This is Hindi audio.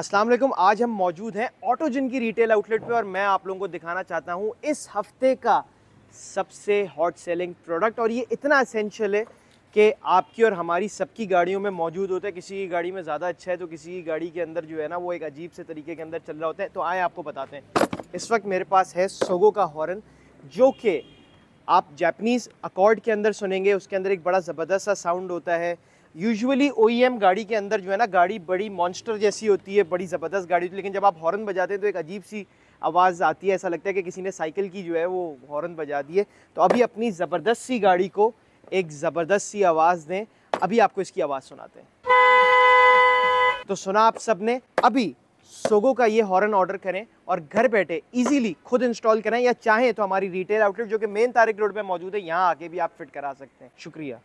अस्सलाम वालेकुम आज हम मौजूद हैं ऑटोजन की रिटेल आउटलेट पे और मैं आप लोगों को दिखाना चाहता हूँ इस हफ्ते का सबसे हॉट सेलिंग प्रोडक्ट और ये इतना असेंशियल है कि आपकी और हमारी सबकी गाड़ियों में मौजूद होता है किसी की गाड़ी में ज़्यादा अच्छा है तो किसी की गाड़ी के अंदर जो है ना वो एक अजीब से तरीके के अंदर चल रहा होता है तो आए आपको बताते हैं इस वक्त मेरे पास है सोगो का हॉर्न जो कि आप जैपनीज़ अकॉर्ड के अंदर सुनेंगे उसके अंदर एक बड़ा ज़बरदस्त सा साउंड होता है यूजुअली ओ e गाड़ी के अंदर जो है ना गाड़ी बड़ी मॉन्स्टर जैसी होती है बड़ी ज़बरदस्त गाड़ी लेकिन जब आप हॉर्न बजाते हैं तो एक अजीब सी आवाज़ आती है ऐसा लगता है कि किसी ने साइकिल की जो है वो हॉर्न बजा दी है तो अभी अपनी ज़बरदस्त सी गाड़ी को एक ज़बरदस्त सी आवाज़ दें अभी आपको इसकी आवाज़ सुनाते हैं तो सुना आप सब ने अभी सोगो का ये हॉर्न ऑर्डर करें और घर बैठे इजीली खुद इंस्टॉल करें या चाहें तो हमारी रिटेल आउटलेट जो कि मेन तारिक रोड पे मौजूद है यहाँ आके भी आप फिट करा सकते हैं शुक्रिया